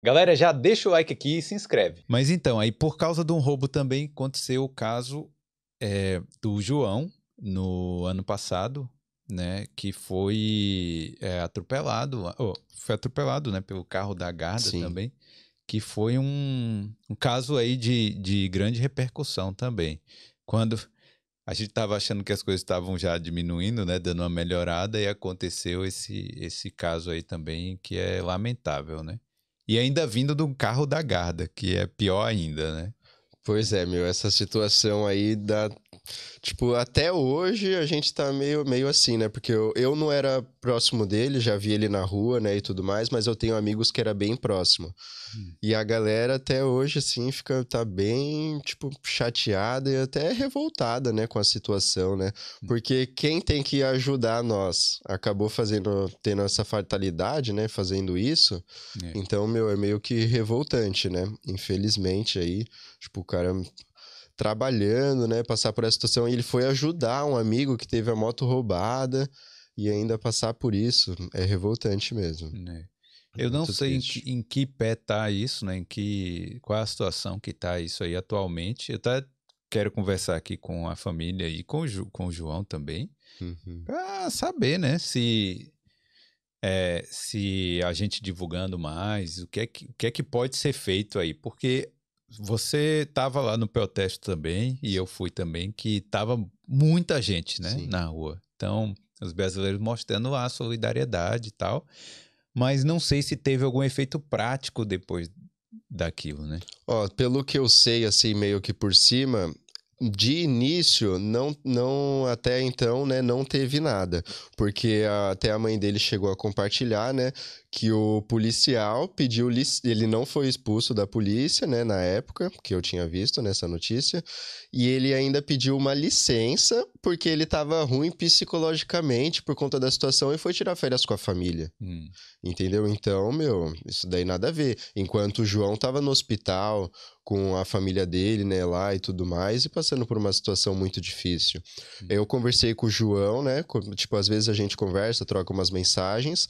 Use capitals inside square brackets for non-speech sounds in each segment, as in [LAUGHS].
Galera, já deixa o like aqui e se inscreve. Mas então, aí por causa de um roubo também aconteceu o caso é, do João no ano passado, né? Que foi é, atropelado, oh, foi atropelado, né? Pelo carro da Garda Sim. também, que foi um, um caso aí de, de grande repercussão também. Quando a gente estava achando que as coisas estavam já diminuindo, né? Dando uma melhorada e aconteceu esse, esse caso aí também que é lamentável, né? E ainda vindo do carro da Garda, que é pior ainda, né? Pois é, meu, essa situação aí dá Tipo, até hoje a gente tá meio, meio assim, né? Porque eu, eu não era próximo dele, já vi ele na rua, né? E tudo mais, mas eu tenho amigos que era bem próximo. Hum. E a galera até hoje, assim, fica, tá bem, tipo, chateada e até revoltada, né? Com a situação, né? Hum. Porque quem tem que ajudar nós acabou fazendo, tendo essa fatalidade, né? Fazendo isso. É. Então, meu, é meio que revoltante, né? Infelizmente aí, tipo, o cara trabalhando, né, passar por essa situação. E ele foi ajudar um amigo que teve a moto roubada e ainda passar por isso. É revoltante mesmo. É. Eu não sei em que, em que, pé tá isso, né? Em que qual a situação que tá isso aí atualmente. Eu até quero conversar aqui com a família e com o, Ju, com o João também, uhum. para saber, né? Se é, se a gente divulgando mais, o que é que, o que é que pode ser feito aí? Porque você estava lá no protesto também, e eu fui também, que estava muita gente né, na rua. Então, os brasileiros mostrando a solidariedade e tal. Mas não sei se teve algum efeito prático depois daquilo, né? Ó, pelo que eu sei, assim, meio que por cima, de início, não, não até então, né, não teve nada, porque a, até a mãe dele chegou a compartilhar, né, que o policial pediu, ele não foi expulso da polícia, né, na época, que eu tinha visto nessa notícia, e ele ainda pediu uma licença porque ele estava ruim psicologicamente por conta da situação e foi tirar férias com a família. Hum. Entendeu? Então, meu, isso daí nada a ver. Enquanto o João estava no hospital com a família dele, né, lá e tudo mais, e passando por uma situação muito difícil. Hum. Eu conversei com o João, né? tipo, às vezes a gente conversa, troca umas mensagens.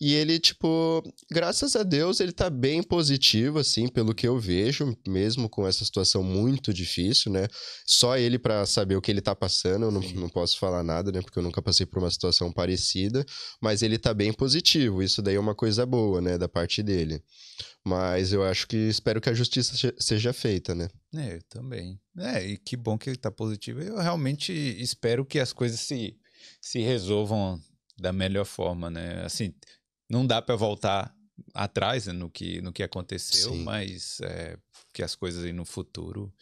E ele, tipo, graças a Deus, ele tá bem positivo, assim, pelo que eu vejo, mesmo com essa situação muito difícil, né? Só ele para saber o que ele tá passando, eu não, não posso falar nada, né? Porque eu nunca passei por uma situação parecida, mas ele tá bem positivo. Isso daí é uma coisa boa, né, da parte dele. Mas eu acho que espero que a justiça seja feita, né? É, eu também. É, e que bom que ele tá positivo. Eu realmente espero que as coisas se, se resolvam da melhor forma, né? Assim, não dá para voltar atrás né, no, que, no que aconteceu, Sim. mas é, que as coisas aí no futuro.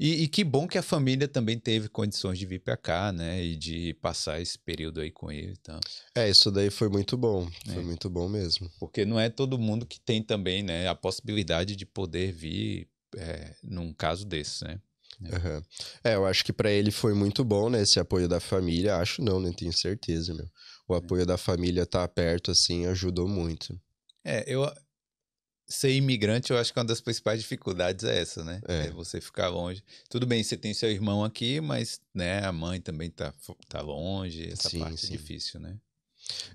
E, e, que bom que a família também teve condições de vir para cá, né? E de passar esse período aí com ele. Então. É, isso daí foi muito bom. Foi é. muito bom mesmo. Porque não é todo mundo que tem também, né? A possibilidade de poder vir é, num caso desse, né? Uhum. É, eu acho que para ele foi muito bom, né? Esse apoio da família. Acho não, nem né, tenho certeza, meu. O é. apoio da família tá perto, assim, ajudou muito. É, eu. Ser imigrante, eu acho que é uma das principais dificuldades é essa, né? É. é você ficar longe. Tudo bem, você tem seu irmão aqui, mas né, a mãe também tá, tá longe. Essa sim, parte sim. é difícil, né?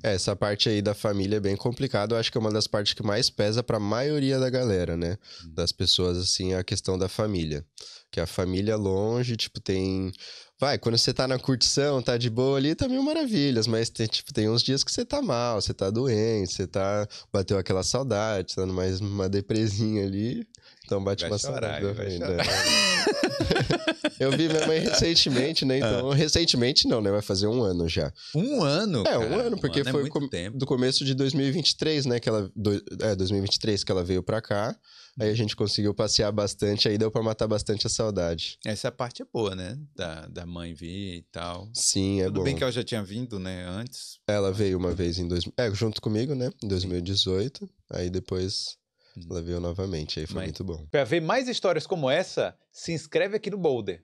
É, essa parte aí da família é bem complicada. Eu acho que é uma das partes que mais pesa para a maioria da galera, né? Hum. Das pessoas, assim, a questão da família. Que a família longe, tipo, tem. Vai, quando você tá na curtição, tá de boa ali, tá mil maravilhas, mas tem, tipo, tem uns dias que você tá mal, você tá doente, você tá. bateu aquela saudade, tá numa depresinha ali. Então bate vai uma né? [LAUGHS] eu vi minha mãe recentemente, né? Então, ah. recentemente não, né? Vai fazer um ano já. Um ano? É, um cara, ano, porque um ano é foi é com... do começo de 2023, né? Que ela... Do... É, 2023 que ela veio pra cá. Aí a gente conseguiu passear bastante, aí deu para matar bastante a saudade. Essa parte é boa, né? Da, da mãe vir e tal. Sim, é Tudo bom. Tudo bem que ela já tinha vindo, né, antes. Ela veio uma vez em dois, é, junto comigo, né, em 2018. Aí depois Uhum. Ela veio novamente, aí foi Mas, muito bom. Para ver mais histórias como essa, se inscreve aqui no Boulder.